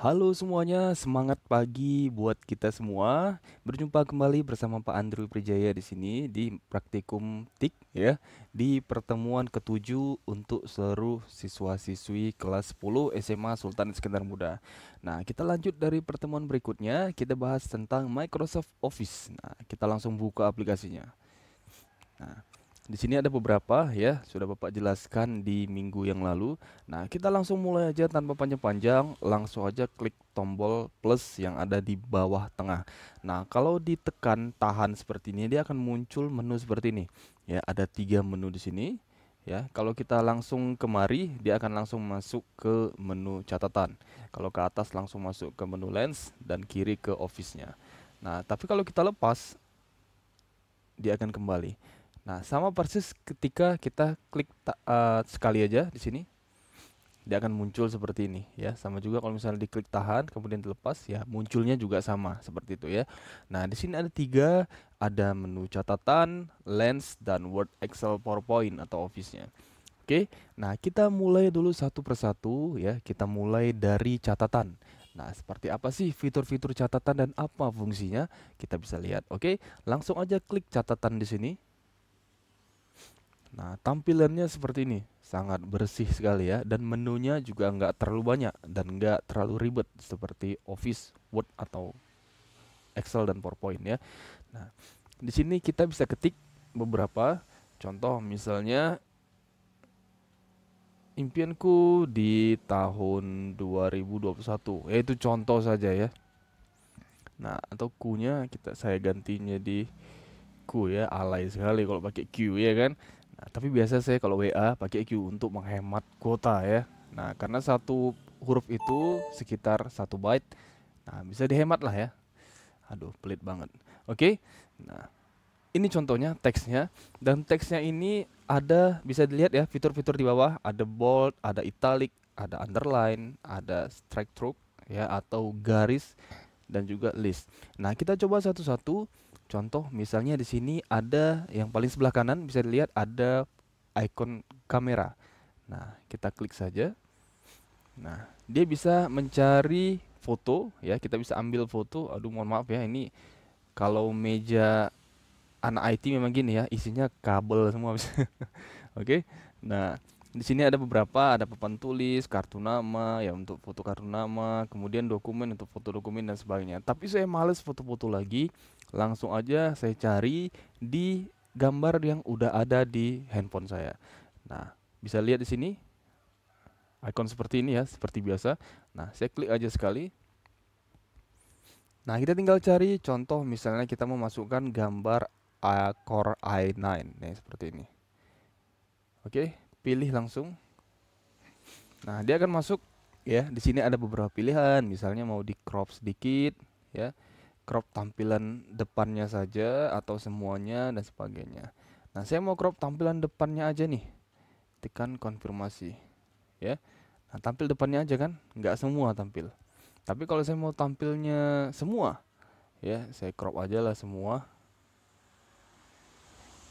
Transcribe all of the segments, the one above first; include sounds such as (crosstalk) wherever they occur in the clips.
Halo semuanya, semangat pagi buat kita semua. Berjumpa kembali bersama Pak Andrew Prijaya di sini di Praktikum TIK ya, di pertemuan ketujuh untuk seluruh siswa-siswi kelas 10 SMA Sultan Iskandar Muda. Nah, kita lanjut dari pertemuan berikutnya, kita bahas tentang Microsoft Office. Nah, kita langsung buka aplikasinya. Nah, di sini ada beberapa ya, sudah Bapak jelaskan di minggu yang lalu. Nah, kita langsung mulai aja tanpa panjang-panjang, langsung aja klik tombol plus yang ada di bawah tengah. Nah, kalau ditekan tahan seperti ini dia akan muncul menu seperti ini. Ya, ada tiga menu di sini. Ya, kalau kita langsung kemari dia akan langsung masuk ke menu catatan. Kalau ke atas langsung masuk ke menu lens dan kiri ke office-nya. Nah, tapi kalau kita lepas dia akan kembali. Nah, sama persis ketika kita klik uh, sekali aja di sini, dia akan muncul seperti ini ya. Sama juga kalau misalnya diklik tahan kemudian dilepas ya, munculnya juga sama seperti itu ya. Nah, di sini ada tiga, ada menu catatan, lens dan Word, Excel, PowerPoint atau Office-nya. Oke. Nah, kita mulai dulu satu persatu ya. Kita mulai dari catatan. Nah, seperti apa sih fitur-fitur catatan dan apa fungsinya? Kita bisa lihat. Oke, langsung aja klik catatan di sini Nah, tampilannya seperti ini, sangat bersih sekali ya, dan menunya juga nggak terlalu banyak dan nggak terlalu ribet seperti Office, Word atau Excel dan PowerPoint ya. Nah, di sini kita bisa ketik beberapa contoh, misalnya impianku di tahun 2021, yaitu contoh saja ya. Nah, atau Q-nya kita saya gantinya di Q ya, alay sekali kalau pakai Q ya kan tapi biasa saya kalau WA pakai EQ untuk menghemat kuota ya. Nah, karena satu huruf itu sekitar satu byte. Nah, bisa dihemat lah ya. Aduh, pelit banget. Oke. Nah, ini contohnya teksnya dan teksnya ini ada bisa dilihat ya fitur-fitur di bawah, ada bold, ada italic, ada underline, ada strike through ya atau garis dan juga list. Nah, kita coba satu-satu Contoh misalnya di sini ada yang paling sebelah kanan bisa dilihat ada icon kamera. Nah, kita klik saja. Nah, dia bisa mencari foto ya, kita bisa ambil foto. Aduh, mohon maaf ya ini kalau meja anak IT memang gini ya, isinya kabel semua bisa. (laughs) Oke. Okay? Nah, di sini ada beberapa, ada papan tulis, kartu nama, ya untuk foto kartu nama, kemudian dokumen untuk foto dokumen dan sebagainya. Tapi saya males foto-foto lagi, langsung aja saya cari di gambar yang udah ada di handphone saya. Nah, bisa lihat di sini icon seperti ini ya, seperti biasa. Nah, saya klik aja sekali. Nah, kita tinggal cari contoh misalnya kita mau masukkan gambar akor Core i9 nih seperti ini. Oke, pilih langsung. Nah, dia akan masuk ya. Di sini ada beberapa pilihan, misalnya mau di crop sedikit ya crop tampilan depannya saja atau semuanya dan sebagainya nah saya mau crop tampilan depannya aja nih tekan konfirmasi ya nah tampil depannya aja kan nggak semua tampil tapi kalau saya mau tampilnya semua ya saya crop aja lah semua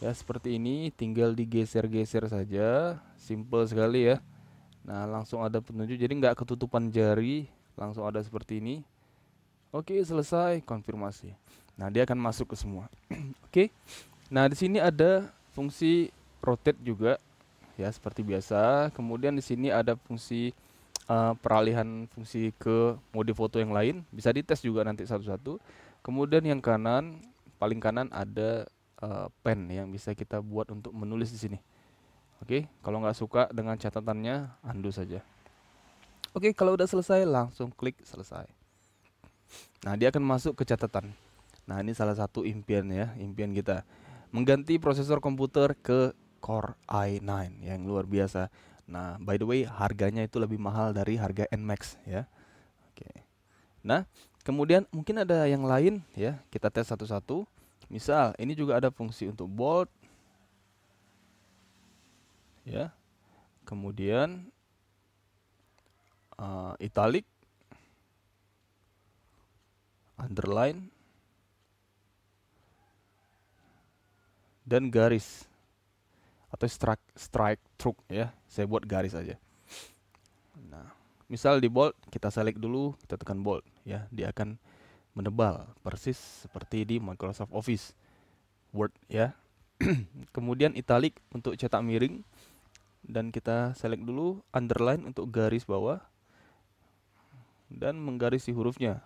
ya seperti ini tinggal digeser-geser saja simple sekali ya Nah langsung ada penunjuk jadi nggak ketutupan jari langsung ada seperti ini Oke, okay, selesai konfirmasi. Nah, dia akan masuk ke semua. (clears throat) Oke. Okay. Nah, di sini ada fungsi rotate juga ya seperti biasa. Kemudian di sini ada fungsi uh, peralihan fungsi ke mode foto yang lain, bisa dites juga nanti satu-satu. Kemudian yang kanan, paling kanan ada uh, pen yang bisa kita buat untuk menulis di sini. Oke, okay. kalau nggak suka dengan catatannya, undo saja. Oke, okay, kalau udah selesai langsung klik selesai. Nah, dia akan masuk ke catatan. Nah, ini salah satu impian ya, impian kita. Mengganti prosesor komputer ke Core i9 yang luar biasa. Nah, by the way, harganya itu lebih mahal dari harga NMAX ya. Oke. Nah, kemudian mungkin ada yang lain ya, kita tes satu-satu. Misal, ini juga ada fungsi untuk bold. Ya. Kemudian uh, italic underline dan garis atau strike strike truk ya saya buat garis aja nah misal di bold kita select dulu kita tekan bold ya dia akan menebal persis seperti di Microsoft Office Word ya (clears throat) kemudian italic untuk cetak miring dan kita select dulu underline untuk garis bawah dan menggarisi hurufnya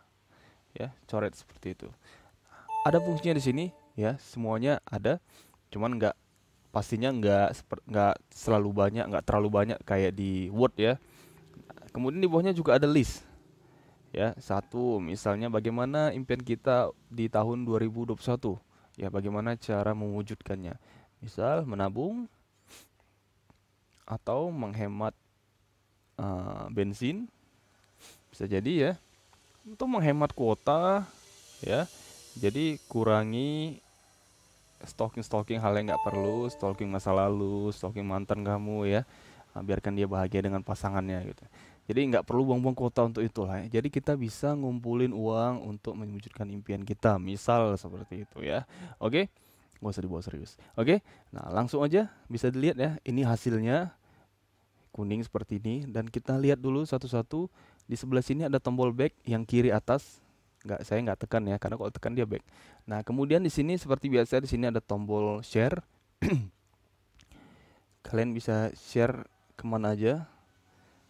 ya coret seperti itu ada fungsinya di sini ya semuanya ada cuman nggak pastinya nggak nggak selalu banyak nggak terlalu banyak kayak di Word ya kemudian di bawahnya juga ada list ya satu misalnya bagaimana impian kita di tahun 2021 ya bagaimana cara mewujudkannya misal menabung atau menghemat uh, bensin bisa jadi ya untuk menghemat kuota ya jadi kurangi stalking stalking hal yang nggak perlu stalking masa lalu stalking mantan kamu ya ah, biarkan dia bahagia dengan pasangannya gitu jadi nggak perlu buang-buang kuota untuk itulah ya. jadi kita bisa ngumpulin uang untuk mewujudkan impian kita misal seperti itu ya oke gak usah dibawa serius oke nah langsung aja bisa dilihat ya ini hasilnya kuning seperti ini dan kita lihat dulu satu-satu di sebelah sini ada tombol back yang kiri atas nggak saya nggak tekan ya karena kalau tekan dia back nah kemudian di sini seperti biasa di sini ada tombol share (clears throat) kalian bisa share kemana aja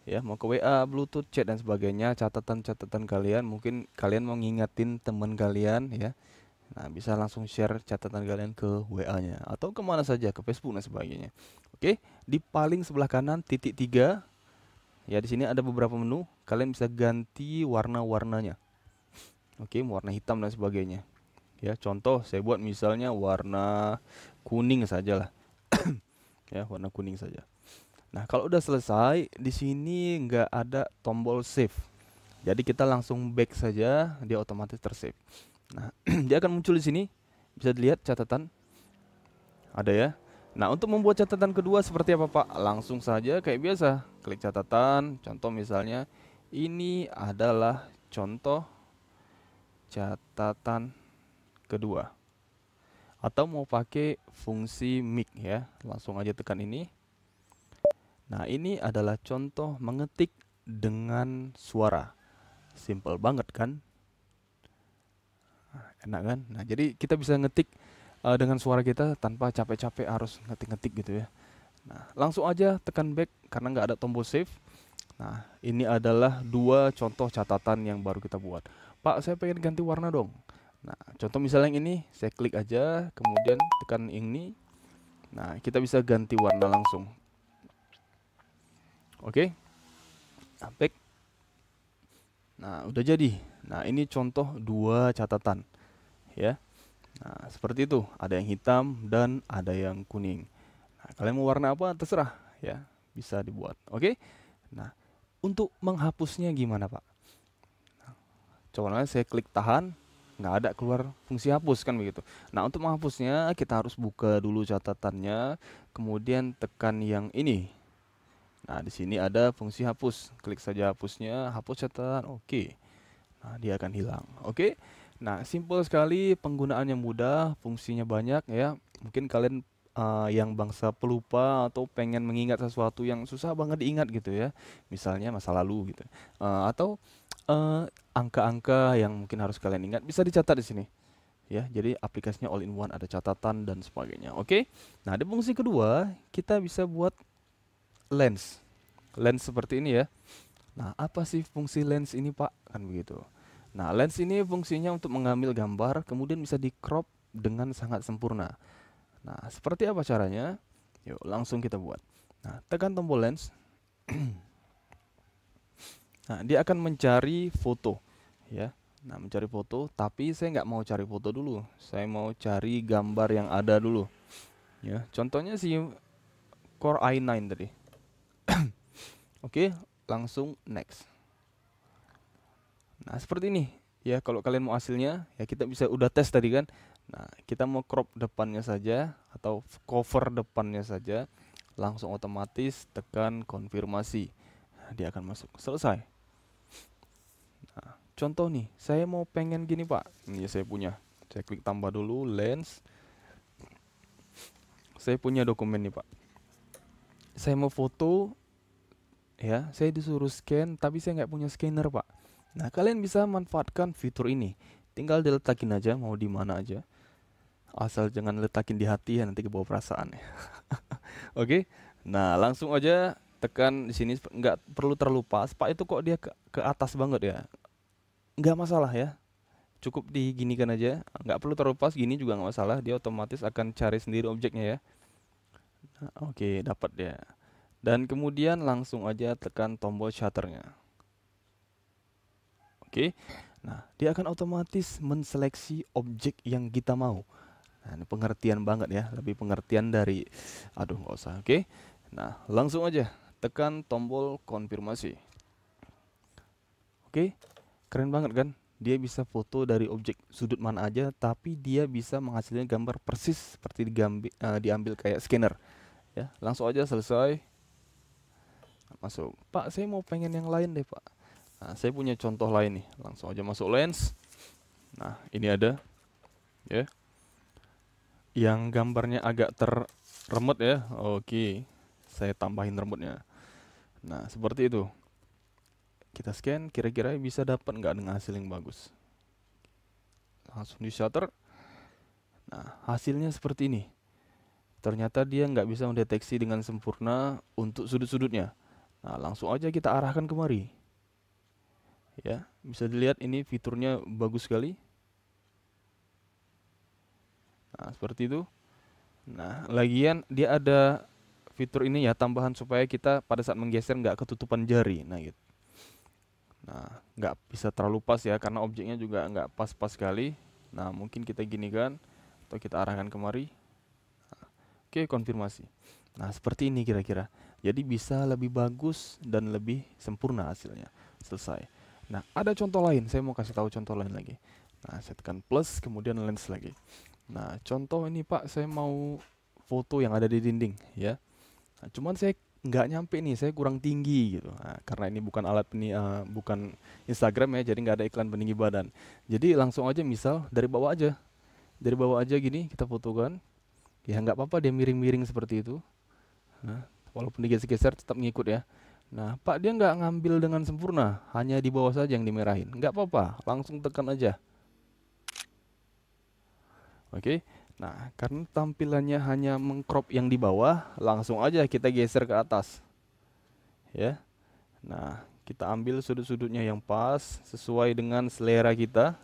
ya mau ke WA, Bluetooth, chat dan sebagainya catatan-catatan kalian mungkin kalian mau ngingetin teman kalian ya nah bisa langsung share catatan kalian ke WA-nya atau kemana saja ke Facebook dan sebagainya oke di paling sebelah kanan titik tiga ya di sini ada beberapa menu kalian bisa ganti warna-warnanya oke warna hitam dan sebagainya ya contoh saya buat misalnya warna kuning saja lah (coughs) ya warna kuning saja nah kalau udah selesai di sini nggak ada tombol save jadi kita langsung back saja dia otomatis tersave nah (coughs) dia akan muncul di sini bisa dilihat catatan ada ya Nah untuk membuat catatan kedua seperti apa pak? Langsung saja kayak biasa klik catatan contoh misalnya ini adalah contoh catatan kedua. Atau mau pakai fungsi mic ya, langsung aja tekan ini. Nah, ini adalah contoh mengetik dengan suara. Simple banget kan? Ah, enak kan? Nah, jadi kita bisa ngetik uh, dengan suara kita tanpa capek-capek harus ngetik-ngetik gitu ya. Nah, langsung aja tekan back karena nggak ada tombol save. Nah, ini adalah dua contoh catatan yang baru kita buat. Pak, saya pengen ganti warna dong. Nah, contoh misalnya yang ini, saya klik aja, kemudian tekan ini. Nah, kita bisa ganti warna langsung. Oke, okay. Nah, back. Nah, udah jadi. Nah, ini contoh dua catatan. Ya, nah seperti itu. Ada yang hitam dan ada yang kuning. Nah, kalian mau warna apa terserah ya, bisa dibuat. Oke, okay? nah untuk menghapusnya gimana pak? Contohnya saya klik tahan, nggak ada keluar fungsi hapus kan begitu. Nah untuk menghapusnya kita harus buka dulu catatannya, kemudian tekan yang ini. Nah di sini ada fungsi hapus, klik saja hapusnya, hapus catatan, oke. Nah dia akan hilang, oke. Nah simple sekali, penggunaannya mudah, fungsinya banyak ya. Mungkin kalian uh, yang bangsa pelupa atau pengen mengingat sesuatu yang susah banget diingat gitu ya misalnya masa lalu gitu uh, atau eh, angka-angka uh, yang mungkin harus kalian ingat bisa dicatat di sini ya jadi aplikasinya all in one ada catatan dan sebagainya oke okay? nah ada fungsi kedua kita bisa buat lens lens seperti ini ya nah apa sih fungsi lens ini pak kan begitu nah lens ini fungsinya untuk mengambil gambar kemudian bisa di crop dengan sangat sempurna Nah, seperti apa caranya? Yuk, langsung kita buat. Nah, tekan tombol lens. (clears throat) nah, dia akan mencari foto, ya. Nah, mencari foto, tapi saya nggak mau cari foto dulu. Saya mau cari gambar yang ada dulu. Ya, contohnya si Core i9 tadi. (clears throat) Oke, langsung next. Nah, seperti ini. Ya, kalau kalian mau hasilnya, ya kita bisa udah tes tadi kan. Nah, kita mau crop depannya saja atau cover depannya saja, langsung otomatis tekan konfirmasi. Nah, dia akan masuk. Selesai. Nah, contoh nih, saya mau pengen gini, Pak. Ini saya punya. Saya klik tambah dulu lens. Saya punya dokumen nih, Pak. Saya mau foto ya, saya disuruh scan tapi saya nggak punya scanner, Pak. Nah, kalian bisa manfaatkan fitur ini. Tinggal diletakin aja mau di mana aja asal jangan letakin di hati ya nanti ke bawah perasaan ya (laughs) oke okay? nah langsung aja tekan di sini nggak perlu terlupa. pas pak itu kok dia ke, ke atas banget ya nggak masalah ya cukup diginikan aja nggak perlu terlalu pas gini juga nggak masalah dia otomatis akan cari sendiri objeknya ya nah, oke okay, dapat ya dan kemudian langsung aja tekan tombol shutternya oke okay? nah dia akan otomatis menseleksi objek yang kita mau Nah, ini pengertian banget ya, lebih pengertian dari aduh nggak usah, oke. Okay? Nah, langsung aja tekan tombol konfirmasi. Oke, okay? keren banget kan? Dia bisa foto dari objek sudut mana aja, tapi dia bisa menghasilkan gambar persis seperti digambi, uh, diambil kayak scanner. Ya, langsung aja selesai. Nah, masuk. Pak, saya mau pengen yang lain deh, Pak. Nah, saya punya contoh lain nih. Langsung aja masuk lens. Nah, ini ada. Ya. Yeah yang gambarnya agak terremut ya. Oke, saya tambahin remutnya. Nah, seperti itu. Kita scan, kira-kira bisa dapat nggak dengan hasil yang bagus. Langsung di shutter. Nah, hasilnya seperti ini. Ternyata dia nggak bisa mendeteksi dengan sempurna untuk sudut-sudutnya. Nah, langsung aja kita arahkan kemari. Ya, bisa dilihat ini fiturnya bagus sekali nah, seperti itu nah lagian dia ada fitur ini ya tambahan supaya kita pada saat menggeser nggak ketutupan jari nah gitu nah nggak bisa terlalu pas ya karena objeknya juga nggak pas-pas sekali nah mungkin kita gini kan atau kita arahkan kemari oke konfirmasi nah seperti ini kira-kira jadi bisa lebih bagus dan lebih sempurna hasilnya selesai nah ada contoh lain saya mau kasih tahu contoh lain lagi nah setkan plus kemudian lens lagi Nah, contoh ini Pak, saya mau foto yang ada di dinding, ya. Nah, cuman saya nggak nyampe nih, saya kurang tinggi gitu. Nah, karena ini bukan alat peni, uh, bukan Instagram ya, jadi nggak ada iklan peninggi badan. Jadi langsung aja misal dari bawah aja, dari bawah aja gini kita fotokan. Ya nggak apa-apa dia miring-miring seperti itu. Nah, walaupun digeser-geser tetap ngikut ya. Nah, Pak dia nggak ngambil dengan sempurna, hanya di bawah saja yang dimerahin. Nggak apa-apa, langsung tekan aja. Oke. Okay? Nah, karena tampilannya hanya mengcrop yang di bawah, langsung aja kita geser ke atas. Ya. Nah, kita ambil sudut-sudutnya yang pas sesuai dengan selera kita.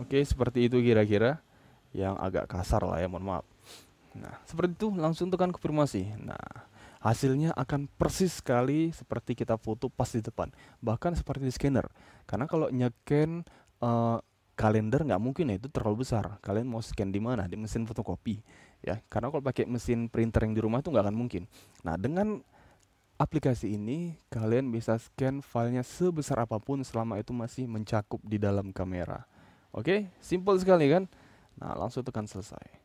Oke, seperti itu kira-kira yang agak kasar lah ya, mohon maaf. Nah, seperti itu langsung tekan konfirmasi. Nah, hasilnya akan persis sekali seperti kita foto pas di depan, bahkan seperti di scanner. Karena kalau nyeken uh, kalender nggak mungkin ya itu terlalu besar kalian mau scan di mana di mesin fotokopi ya karena kalau pakai mesin printer yang di rumah itu nggak akan mungkin nah dengan aplikasi ini kalian bisa scan filenya sebesar apapun selama itu masih mencakup di dalam kamera oke simple sekali kan nah langsung tekan selesai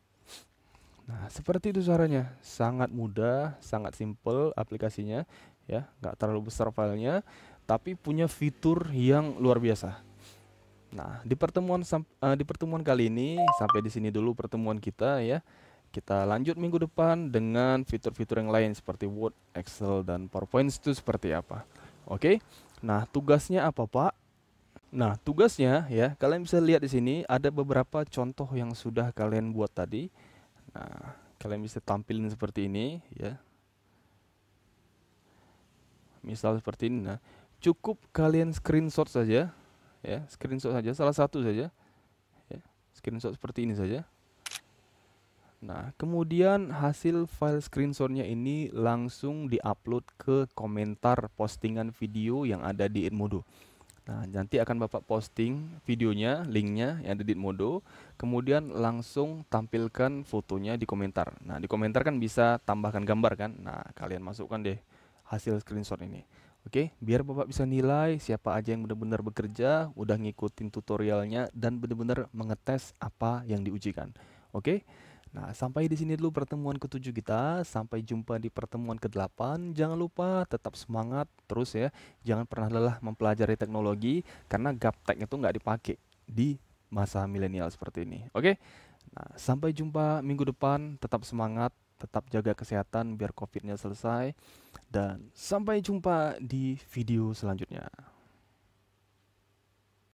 Nah, seperti itu caranya. Sangat mudah, sangat simple aplikasinya, ya. Nggak terlalu besar filenya, tapi punya fitur yang luar biasa. Nah, di pertemuan uh, di pertemuan kali ini sampai di sini dulu pertemuan kita ya. Kita lanjut minggu depan dengan fitur-fitur yang lain seperti Word, Excel dan PowerPoint itu seperti apa. Oke. Okay? Nah, tugasnya apa, Pak? Nah, tugasnya ya, kalian bisa lihat di sini ada beberapa contoh yang sudah kalian buat tadi. Nah, kalian bisa tampilin seperti ini ya. Misal seperti ini. Nah, cukup kalian screenshot saja ya screenshot saja salah satu saja ya, screenshot seperti ini saja nah kemudian hasil file screenshotnya ini langsung diupload ke komentar postingan video yang ada di Edmodo nah nanti akan bapak posting videonya linknya yang ada di Edmodo kemudian langsung tampilkan fotonya di komentar nah di komentar kan bisa tambahkan gambar kan nah kalian masukkan deh hasil screenshot ini Oke, okay? biar Bapak bisa nilai siapa aja yang benar-benar bekerja, udah ngikutin tutorialnya dan benar-benar mengetes apa yang diujikan. Oke? Okay? Nah, sampai di sini dulu pertemuan ketujuh kita. Sampai jumpa di pertemuan ke-8. Jangan lupa tetap semangat terus ya. Jangan pernah lelah mempelajari teknologi karena gaptek itu nggak dipakai di masa milenial seperti ini. Oke? Okay? Nah, sampai jumpa minggu depan. Tetap semangat tetap jaga kesehatan biar covidnya selesai, dan sampai jumpa di video selanjutnya.